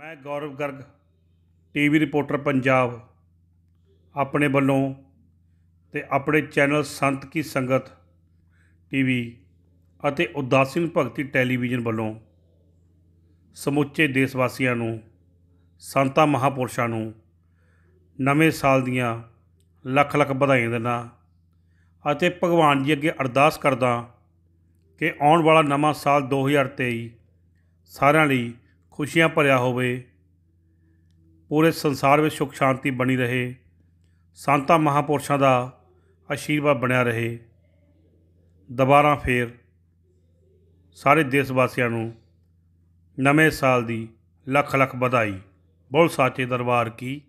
ਮੈਂ Gaurav Garg TV reporter Punjab ਆਪਣੇ ਵੱਲੋਂ ਤੇ ਆਪਣੇ ਚੈਨਲ ਸੰਤ ਕੀ ਸੰਗਤ ਟੀਵੀ ਅਤੇ ਉਦਾਸੀਨ ਭਗਤੀ ਟੈਲੀਵਿਜ਼ਨ ਵੱਲੋਂ ਸਮੁੱਚੇ ਦੇਸ਼ ਵਾਸੀਆਂ ਨੂੰ ਸੰਤਾਂ ਮਹਾਪੁਰਸ਼ਾਂ ਨੂੰ ਨਵੇਂ ਸਾਲ ਦੀਆਂ ਲੱਖ ਲੱਖ ਵਧਾਈਆਂ ਦਿੰਦਾ ਅਤੇ ਭਗਵਾਨ ਜੀ ਅੱਗੇ ਅਰਦਾਸ ਕਰਦਾ ਕਿ ਆਉਣ ਵਾਲਾ ਨਵਾਂ ਸਾਲ 2023 ਸਾਰਿਆਂ ਲਈ ਖੁਸ਼ੀਆਂ ਭਰਿਆ ਹੋਵੇ ਪੂਰੇ ਸੰਸਾਰ ਵਿੱਚ ਸੁਖ ਸ਼ਾਂਤੀ ਬਣੀ ਰਹੇ ਸੰਤਾਂ ਮਹਾਪੁਰਸ਼ਾਂ ਦਾ ਆਸ਼ੀਰਵਾਦ ਬਣਿਆ ਰਹੇ ਦੁਬਾਰਾ ਫੇਰ ਸਾਰੇ ਦੇਸ਼ ਵਾਸੀਆਂ ਨੂੰ ਨਵੇਂ ਸਾਲ ਦੀ ਲੱਖ ਲੱਖ ਵਧਾਈ ਬੋਲ ਸਾਚੇ ਦਰਬਾਰ ਕੀ